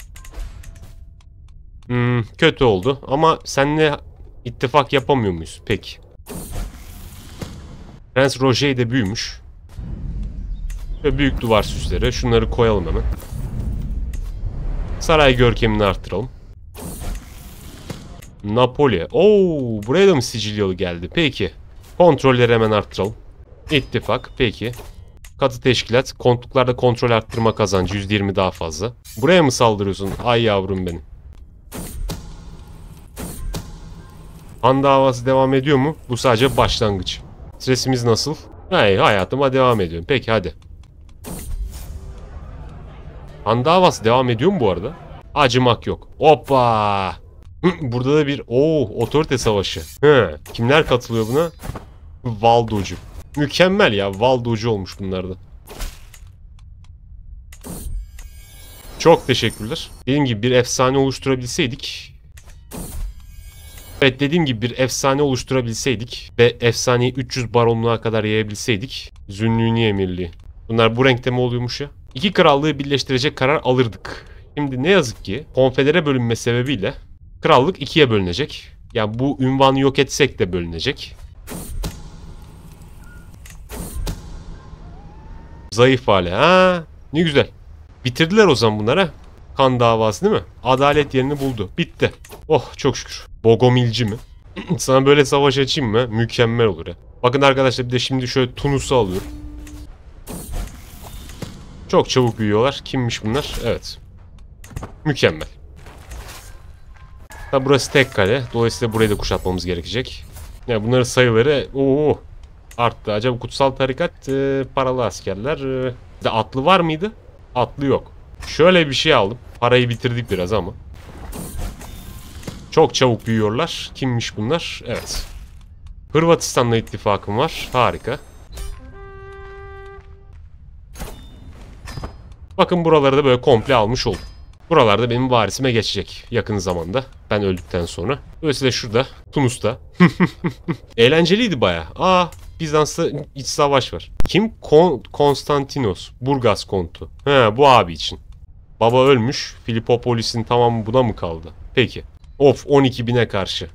Speaker 1: Hmm, kötü oldu ama seninle ittifak yapamıyor muyuz peki? Prens Roger de büyümüş. Ve büyük duvar süsleri. Şunları koyalım hemen. Saray görkemini arttıralım. Napoli. Oo, buraya da mı Sicilyalı geldi? Peki. Kontrolleri hemen arttıralım. İttifak peki. Katı teşkilat kontluklarda kontrol arttırma kazancı 120 daha fazla. Buraya mı saldırıyorsun? Ay yavrum benim. Han davası devam ediyor mu? Bu sadece başlangıç. Stresimiz nasıl? Hayır hayatıma devam ediyorum. Peki hadi. Han davası devam ediyor mu bu arada? Acımak yok. Hoppa! (clears throat) Burada da bir o oh, otorite savaşı. He, kimler katılıyor buna? Valdocu. Mükemmel ya. Valdocu olmuş bunlarda. Çok teşekkürler. Dediğim gibi bir efsane oluşturabilseydik. Evet dediğim gibi bir efsane oluşturabilseydik ve efsaneyi 300 baronluğa kadar yayabilseydik. Zünnüni emirliği. Bunlar bu renkte mi oluyormuş ya? İki krallığı birleştirecek karar alırdık. Şimdi ne yazık ki konfedere bölünme sebebiyle Krallık ikiye bölünecek. Yani bu ünvanı yok etsek de bölünecek. Zayıf hale. Ha, ne güzel. Bitirdiler o zaman bunlara. Kan davası değil mi? Adalet yerini buldu. Bitti. Oh çok şükür. Bogomilci mi? (clears throat) Sana böyle savaş açayım mı? Mükemmel olur ya. Bakın arkadaşlar bir de şimdi şöyle Tunus'u alıyorum. Çok çabuk büyüyorlar. Kimmiş bunlar? Evet. Mükemmel. Tabi burası tek kale. Dolayısıyla burayı da kuşatmamız gerekecek. Yani bunların sayıları oo, arttı. Acaba kutsal tarikat e, paralı askerler. E, de atlı var mıydı? Atlı yok. Şöyle bir şey aldım. Parayı bitirdik biraz ama. Çok çabuk büyüyorlar. Kimmiş bunlar? Evet. Hırvatistan'la ittifakım var. Harika. Bakın buraları da böyle komple almış oldum. Buralarda benim varisime geçecek yakın zamanda. Ben öldükten sonra. Dolayısıyla şurada Tunus'ta. (laughs) Eğlenceliydi baya. Aa Bizans'ta iç savaş var. Kim? Kon Konstantinos. Burgas kontu. He bu abi için. Baba ölmüş. Filipopolis'in tamamı buna mı kaldı? Peki. Of 12 bine karşı.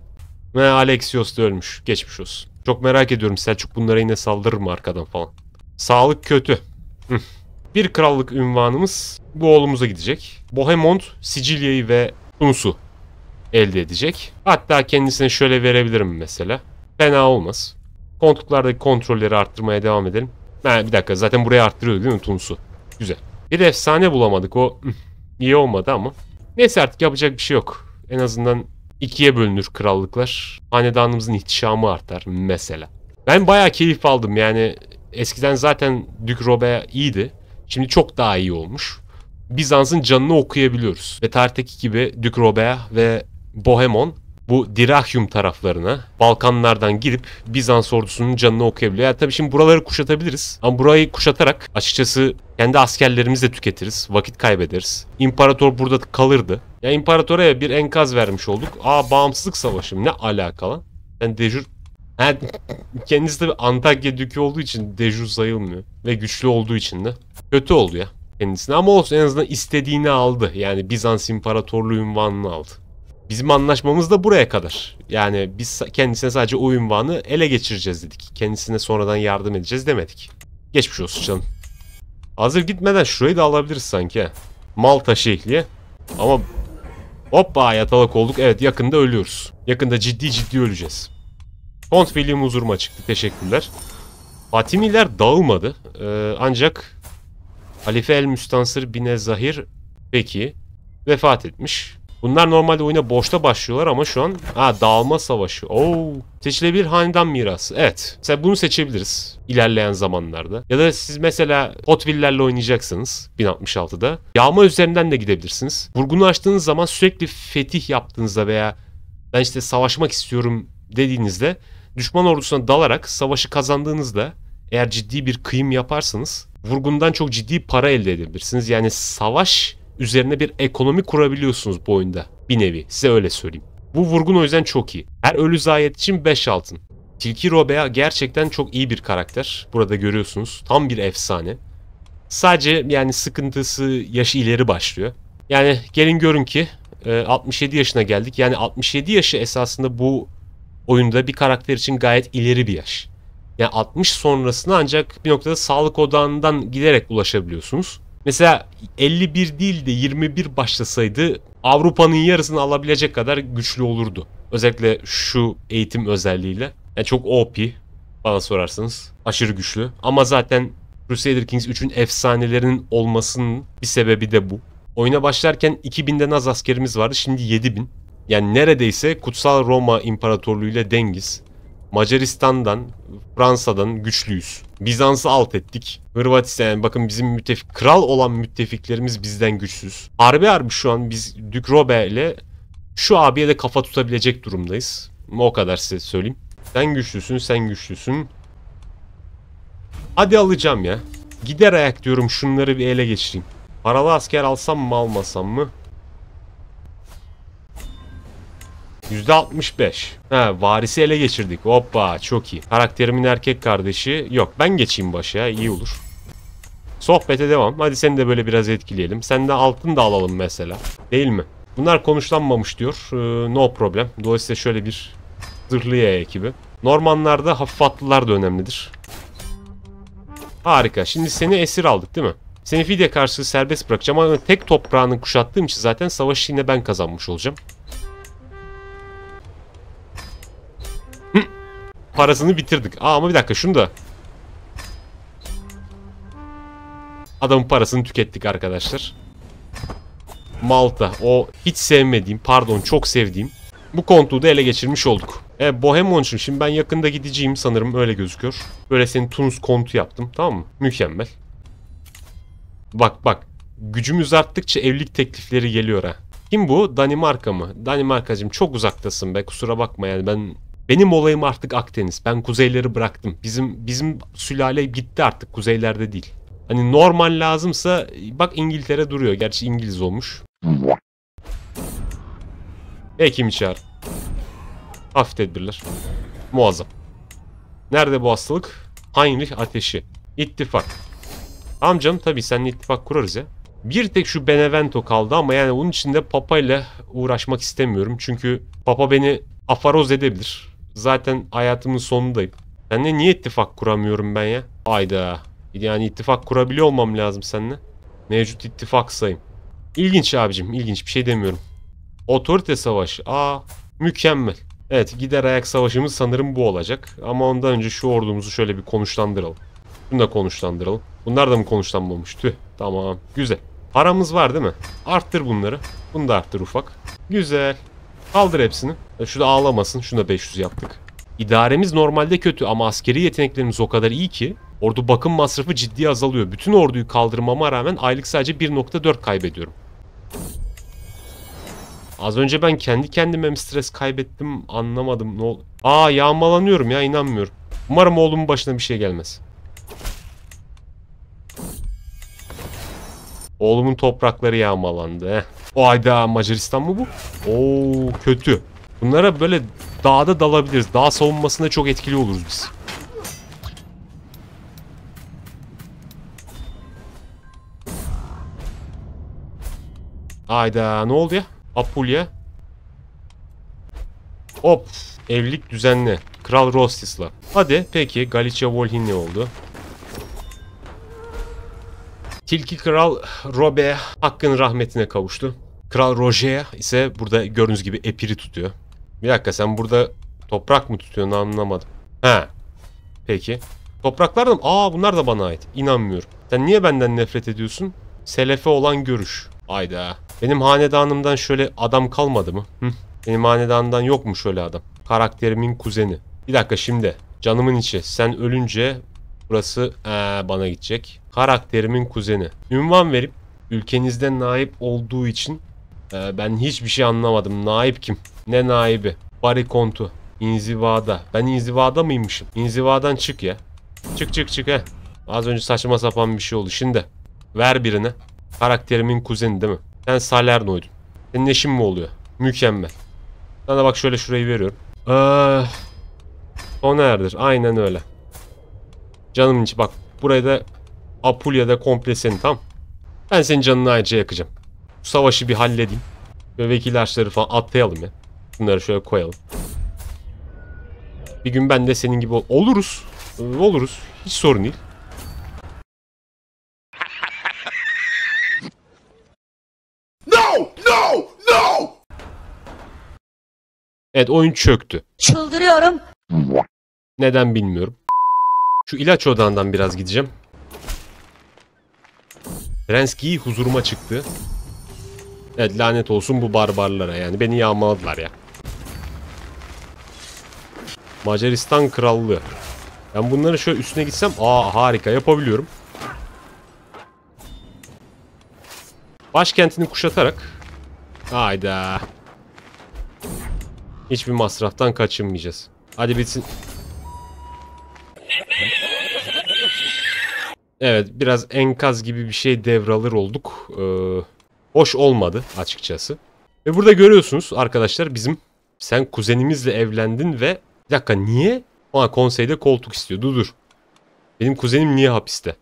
Speaker 1: Ve Alexios da ölmüş. Geçmiş olsun. Çok merak ediyorum Selçuk bunlara yine saldırır mı arkadan falan. Sağlık kötü. Bir krallık ünvanımız bu oğlumuza gidecek. Bohemond, Sicilya'yı ve Tunus'u elde edecek. Hatta kendisine şöyle verebilirim mesela. Fena olmaz. Kontluklardaki kontrolleri arttırmaya devam edelim. Ha, bir dakika zaten buraya arttırıyordu değil mi Tunus'u? Güzel. Bir efsane bulamadık o iyi olmadı ama. Neyse artık yapacak bir şey yok. En azından ikiye bölünür krallıklar. Hanedanımızın ihtişamı artar mesela. Ben bayağı keyif aldım yani eskiden zaten Dük Robe iyiydi. Şimdi çok daha iyi olmuş. Bizans'ın canını okuyabiliyoruz. Ve tarihteki gibi Duc Robert ve Bohemon bu Dirachium taraflarına Balkanlardan girip Bizans ordusunun canını okuyabiliyor. Yani tabii şimdi buraları kuşatabiliriz ama burayı kuşatarak açıkçası kendi askerlerimizi de tüketiriz. Vakit kaybederiz. İmparator burada kalırdı. Ya imparatora bir enkaz vermiş olduk. Aa bağımsızlık savaşı mı? ne alakalı? Sen yani dejur Ha, kendisi de Antakya Dükü olduğu için Deju sayılmıyor. Ve güçlü olduğu için de. Kötü oldu ya kendisine. Ama olsun en azından istediğini aldı. Yani Bizans İmparatorluğu ünvanını aldı. Bizim anlaşmamız da buraya kadar. Yani biz kendisine sadece o ünvanı ele geçireceğiz dedik. Kendisine sonradan yardım edeceğiz demedik. Geçmiş olsun canım. Hazır gitmeden şurayı da alabiliriz sanki. Malta şehli. Ama hoppa yatalak olduk. Evet yakında ölüyoruz. Yakında ciddi ciddi öleceğiz. Kont Veli Muzurma çıktı. Teşekkürler. Fatimiler dağılmadı. Ee, ancak Halife El Müstansır Bine Zahir Peki vefat etmiş. Bunlar normalde oyuna boşta başlıyorlar ama şu an ha dağılma savaşı. Oo. Seçilebilir hanedan mirası. Evet. Mesela bunu seçebiliriz ilerleyen zamanlarda. Ya da siz mesela Hotwheel'lerle oynayacaksınız 1066'da. Yağma üzerinden de gidebilirsiniz. Vurgunu açtığınız zaman sürekli fetih yaptığınızda veya ben işte savaşmak istiyorum dediğinizde düşman ordusuna dalarak savaşı kazandığınızda eğer ciddi bir kıyım yaparsanız vurgundan çok ciddi para elde edebilirsiniz. Yani savaş üzerine bir ekonomi kurabiliyorsunuz bu oyunda bir nevi size öyle söyleyeyim. Bu vurgun o yüzden çok iyi. Her ölü zayiat için 5 altın. Tilki Robea gerçekten çok iyi bir karakter. Burada görüyorsunuz tam bir efsane. Sadece yani sıkıntısı yaş ileri başlıyor. Yani gelin görün ki 67 e, yaşına geldik. Yani 67 yaşı esasında bu oyunda bir karakter için gayet ileri bir yaş. Yani 60 sonrasını ancak bir noktada sağlık odağından giderek ulaşabiliyorsunuz. Mesela 51 değil de 21 başlasaydı Avrupa'nın yarısını alabilecek kadar güçlü olurdu. Özellikle şu eğitim özelliğiyle. Yani çok OP bana sorarsanız. Aşırı güçlü. Ama zaten Crusader Kings 3'ün efsanelerinin olmasının bir sebebi de bu. Oyuna başlarken 2000'den az askerimiz vardı. Şimdi 7000 yani neredeyse Kutsal Roma İmparatorluğu ile dengiz. Macaristan'dan, Fransa'dan güçlüyüz. Bizans'ı alt ettik. Hırvatistan yani bakın bizim müttefik, kral olan müttefiklerimiz bizden güçsüz. Harbi harbi şu an biz Dük Robe ile şu abiye de kafa tutabilecek durumdayız. O kadar size söyleyeyim. Sen güçlüsün, sen güçlüsün. Hadi alacağım ya. Gider ayak diyorum şunları bir ele geçireyim. Paralı asker alsam mı almasam mı? %65. Ha varisi ele geçirdik. Hoppa çok iyi. Karakterimin erkek kardeşi yok. Ben geçeyim başa iyi olur. Sohbete devam. Hadi seni de böyle biraz etkileyelim. Sen de altın da alalım mesela. Değil mi? Bunlar konuşlanmamış diyor. Ee, no problem. Dolayısıyla şöyle bir zırhlı yaya ekibi. Normanlarda hafif atlılar da önemlidir. Harika. Şimdi seni esir aldık değil mi? Seni fide karşılığı serbest bırakacağım ama tek toprağını kuşattığım için zaten savaşı yine ben kazanmış olacağım. parasını bitirdik. Aa ama bir dakika şunu da. Adamın parasını tükettik arkadaşlar. Malta. O hiç sevmediğim, pardon çok sevdiğim. Bu kontuğu da ele geçirmiş olduk. E, Bohemon'cum şimdi ben yakında gideceğim sanırım öyle gözüküyor. Böyle senin Tunus kontu yaptım tamam mı? Mükemmel. Bak bak. Gücümüz arttıkça evlilik teklifleri geliyor ha. Kim bu? Danimarka mı? Danimarkacım çok uzaktasın be kusura bakma yani ben benim olayım artık Akdeniz. Ben kuzeyleri bıraktım. Bizim bizim sülale gitti artık kuzeylerde değil. Hani normal lazımsa bak İngiltere duruyor. Gerçi İngiliz olmuş. E kim çağır. Hafif tedbirler. Muazzam. Nerede bu hastalık? Heinrich ateşi. İttifak. Amcam tabii seninle ittifak kurarız ya. Bir tek şu Benevento kaldı ama yani onun için de Papa ile uğraşmak istemiyorum. Çünkü Papa beni afaroz edebilir. Zaten hayatımın sonundayım. Seninle niye ittifak kuramıyorum ben ya? Ayda. Yani ittifak kurabiliyor olmam lazım seninle. Mevcut ittifak sayım. İlginç abicim. ilginç bir şey demiyorum. Otorite savaşı. Aa mükemmel. Evet gider ayak savaşımız sanırım bu olacak. Ama ondan önce şu ordumuzu şöyle bir konuşlandıralım. Bunu da konuşlandıralım. Bunlar da mı konuşlanmamış? Tüh. Tamam. Güzel. Paramız var değil mi? Arttır bunları. Bunu da arttır ufak. Güzel. Kaldır hepsini. E, Şurada ağlamasın. da 500 yaptık. İdaremiz normalde kötü ama askeri yeteneklerimiz o kadar iyi ki ordu bakım masrafı ciddi azalıyor. Bütün orduyu kaldırmama rağmen aylık sadece 1.4 kaybediyorum. Az önce ben kendi kendime mi stres kaybettim anlamadım ne Aa yağmalanıyorum ya inanmıyorum. Umarım oğlumun başına bir şey gelmez. Oğlumun toprakları yağmalandı. Heh. O ayda Macaristan mı bu? Oo kötü. Bunlara böyle dağda dalabiliriz. Dağ savunmasında çok etkili oluruz biz. Ayda ne oldu ya? Apulya. Hop. Evlilik düzenli. Kral Rostis'la. Hadi peki Galicia ne oldu. Tilki Kral Robe hakkın rahmetine kavuştu. Kral Roger ise burada gördüğünüz gibi epiri tutuyor. Bir dakika sen burada toprak mı tutuyorsun anlamadım. He. Peki. topraklar mı? aa bunlar da bana ait. İnanmıyorum. Sen niye benden nefret ediyorsun? Selefe olan görüş. Ayda. Benim hanedanımdan şöyle adam kalmadı mı? Hı? Benim hanedanımdan yok mu şöyle adam? Karakterimin kuzeni. Bir dakika şimdi. Canımın içi. Sen ölünce burası ee, bana gidecek karakterimin kuzeni. Ünvan verip ülkenizde naip olduğu için e, ben hiçbir şey anlamadım. Naip kim? Ne naibi? Barikontu. İnzivada. Ben inzivada mıymışım? İnzivadan çık ya. Çık çık çık he. Az önce saçma sapan bir şey oldu. Şimdi ver birine. Karakterimin kuzeni değil mi? Sen Salerno'ydun. Senin eşin mi oluyor? Mükemmel. Sana bak şöyle şurayı veriyorum. Ee, erdir. Aynen öyle. Canım için bak. Burayı da Apulya'da komple senin tam. Ben senin canını ayrıca yakacağım. Bu savaşı bir halledeyim. Bebek ilaçları falan atlayalım ya. Bunları şöyle koyalım. Bir gün ben de senin gibi ol oluruz. Ee, oluruz. Hiç sorun değil. No! No! No! Evet oyun çöktü. Çıldırıyorum. Neden bilmiyorum. Şu ilaç odandan biraz gideceğim. Renski huzuruma çıktı. Evet lanet olsun bu barbarlara yani beni yağmaladılar ya. Macaristan Krallığı. Ben bunları şöyle üstüne gitsem aa harika yapabiliyorum. Başkentini kuşatarak Hayda. Hiçbir masraftan kaçınmayacağız. Hadi bitsin. Evet biraz enkaz gibi bir şey devralır olduk. Ee, hoş olmadı açıkçası. Ve burada görüyorsunuz arkadaşlar bizim sen kuzenimizle evlendin ve bir dakika niye? Ha konseyde koltuk istiyordu dur. Benim kuzenim niye hapiste?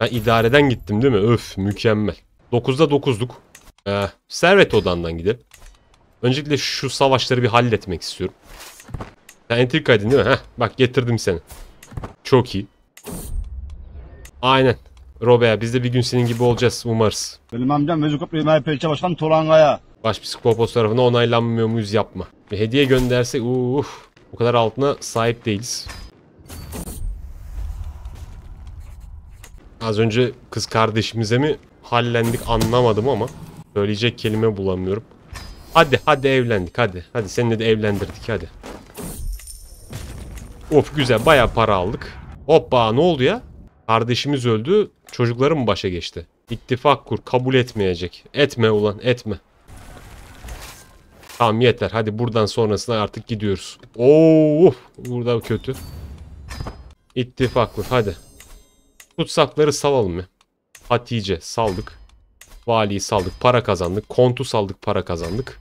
Speaker 1: Ben idareden gittim değil mi? Öf mükemmel. 9'da 9'luk. Ee, servet odandan gidelim. Öncelikle şu savaşları bir halletmek istiyorum. Sen entrikaydın değil mi? Heh, bak getirdim seni. Çok iyi. Aynen. Robea biz de bir gün senin gibi olacağız umarız. Benim amcam Vezukop MHP'ye başkan Tolanga'ya. Başpsikopos tarafına onaylanmıyor muyuz yapma. Bir hediye gönderse uff. Uh, o kadar altına sahip değiliz. Az önce kız kardeşimize mi hallendik anlamadım ama söyleyecek kelime bulamıyorum. Hadi hadi evlendik hadi. Hadi seninle de evlendirdik hadi. Of güzel baya para aldık. Hoppa ne oldu ya? Kardeşimiz öldü. Çocukları mı başa geçti? İttifak kur. Kabul etmeyecek. Etme ulan etme. Tamam yeter. Hadi buradan sonrasına artık gidiyoruz. Oo, burada kötü. İttifak kur. Hadi. Tutsakları salalım mı? Hatice saldık. Valiyi saldık. Para kazandık. Kontu saldık. Para kazandık.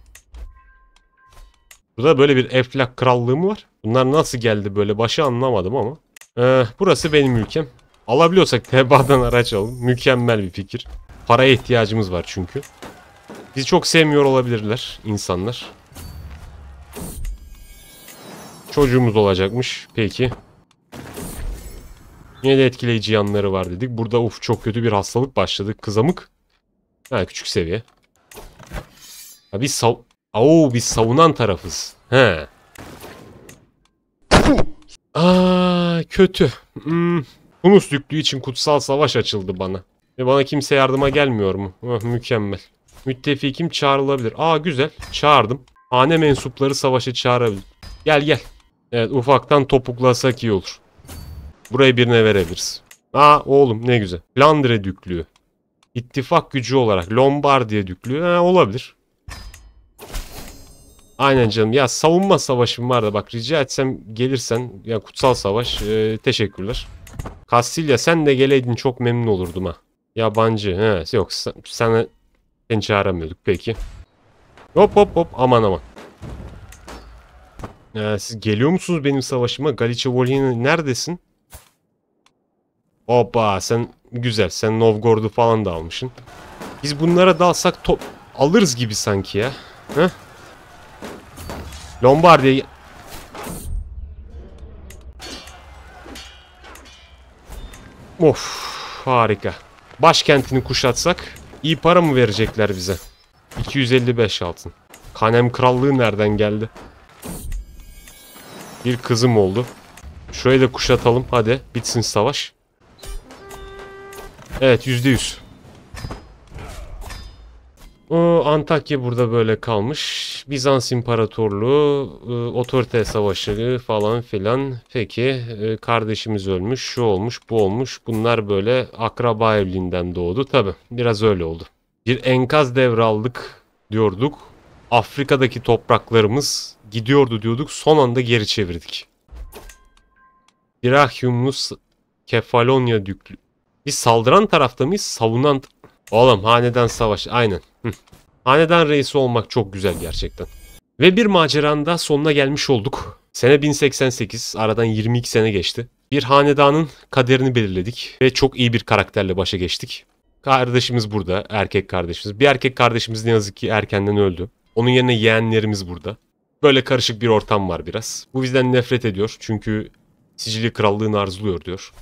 Speaker 1: Burada böyle bir Eflak krallığı mı var? Bunlar nasıl geldi böyle başı anlamadım ama. Ee, burası benim ülkem. Alabiliyorsak tebadan araç alın. Mükemmel bir fikir. Paraya ihtiyacımız var çünkü. Bizi çok sevmiyor olabilirler insanlar. Çocuğumuz olacakmış. Peki. Yine de etkileyici yanları var dedik. Burada uf çok kötü bir hastalık başladı. Kızamık. Ha küçük seviye. Ha, biz sav... Oo, biz savunan tarafız. He. Aa kötü. Hmm, Humus düklüğü için kutsal savaş açıldı bana. Ve bana kimse yardıma gelmiyor mu? Oh, mükemmel. Müttefikim çağrılabilir. Aa güzel. Çağırdım. Hane mensupları savaşa çağırabilir. Gel gel. Evet ufaktan topuklasak iyi olur. Burayı birine verebiliriz. Aa oğlum ne güzel. Flandre düklüğü. İttifak gücü olarak Lombardiya düklüğü. Ha, olabilir. Aynen canım. Ya savunma savaşım var da bak rica etsem gelirsen ya kutsal savaş. Ee, teşekkürler. Kastilya sen de geleydin çok memnun olurdum ha. Yabancı. He, yok sana, seni çağıramıyorduk peki. Hop hop hop aman aman. Ee, siz geliyor musunuz benim savaşıma? Galicia Volhya'nın neredesin? Hoppa sen güzel. Sen Novgorod'u falan da almışsın. Biz bunlara dalsak top alırız gibi sanki ya. Heh. Lombardiya Of harika. Başkentini kuşatsak iyi para mı verecekler bize? 255 altın. Kanem krallığı nereden geldi? Bir kızım oldu. Şöyle kuşatalım hadi bitsin savaş. Evet %100. Antakya burada böyle kalmış. Bizans İmparatorluğu, e, otorite savaşı falan filan. Peki e, kardeşimiz ölmüş, şu olmuş, bu olmuş. Bunlar böyle akraba evliliğinden doğdu. Tabi biraz öyle oldu. Bir enkaz devraldık diyorduk. Afrika'daki topraklarımız gidiyordu diyorduk. Son anda geri çevirdik. Birahyumnus Kefalonya düklü. Biz saldıran tarafta mıyız? Savunan... Oğlum haneden savaş. Aynen. Haneden reisi olmak çok güzel gerçekten. Ve bir maceranda sonuna gelmiş olduk. Sene 1088, aradan 22 sene geçti. Bir hanedanın kaderini belirledik ve çok iyi bir karakterle başa geçtik. Kardeşimiz burada, erkek kardeşimiz. Bir erkek kardeşimiz ne yazık ki erkenden öldü. Onun yerine yeğenlerimiz burada. Böyle karışık bir ortam var biraz. Bu bizden nefret ediyor çünkü Sicilya krallığını arzuluyor diyor.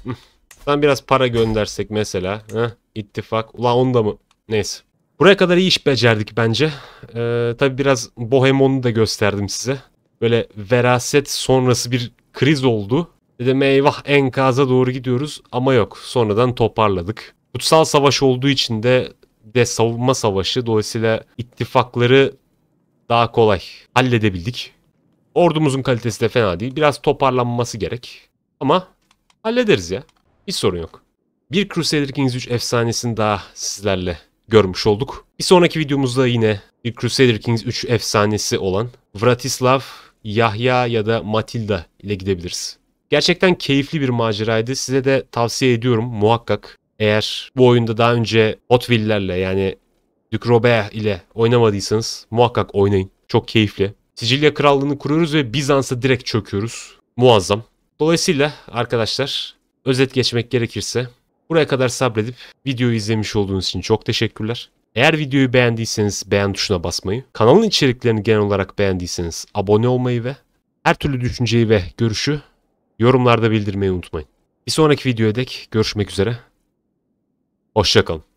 Speaker 1: Ben biraz para göndersek mesela. Heh, ittifak. Ulan onda mı? Neyse. Buraya kadar iyi iş becerdik bence. Ee, tabii biraz Bohemon'u da gösterdim size. Böyle veraset sonrası bir kriz oldu. Dedim eyvah enkaza doğru gidiyoruz ama yok. Sonradan toparladık. Kutsal savaş olduğu için de de savunma savaşı. Dolayısıyla ittifakları daha kolay halledebildik. Ordumuzun kalitesi de fena değil. Biraz toparlanması gerek. Ama hallederiz ya. Bir sorun yok. Bir Crusader Kings 3 efsanesini daha sizlerle görmüş olduk. Bir sonraki videomuzda yine bir Crusader Kings 3 efsanesi olan Vratislav, Yahya ya da Matilda ile gidebiliriz. Gerçekten keyifli bir maceraydı. Size de tavsiye ediyorum muhakkak. Eğer bu oyunda daha önce Hotwheel'lerle yani Duke Robert ile oynamadıysanız muhakkak oynayın. Çok keyifli. Sicilya Krallığı'nı kuruyoruz ve Bizans'a direkt çöküyoruz. Muazzam. Dolayısıyla arkadaşlar özet geçmek gerekirse Buraya kadar sabredip videoyu izlemiş olduğunuz için çok teşekkürler. Eğer videoyu beğendiyseniz beğen tuşuna basmayı, kanalın içeriklerini genel olarak beğendiyseniz abone olmayı ve her türlü düşünceyi ve görüşü yorumlarda bildirmeyi unutmayın. Bir sonraki videoya dek görüşmek üzere. Hoşçakalın.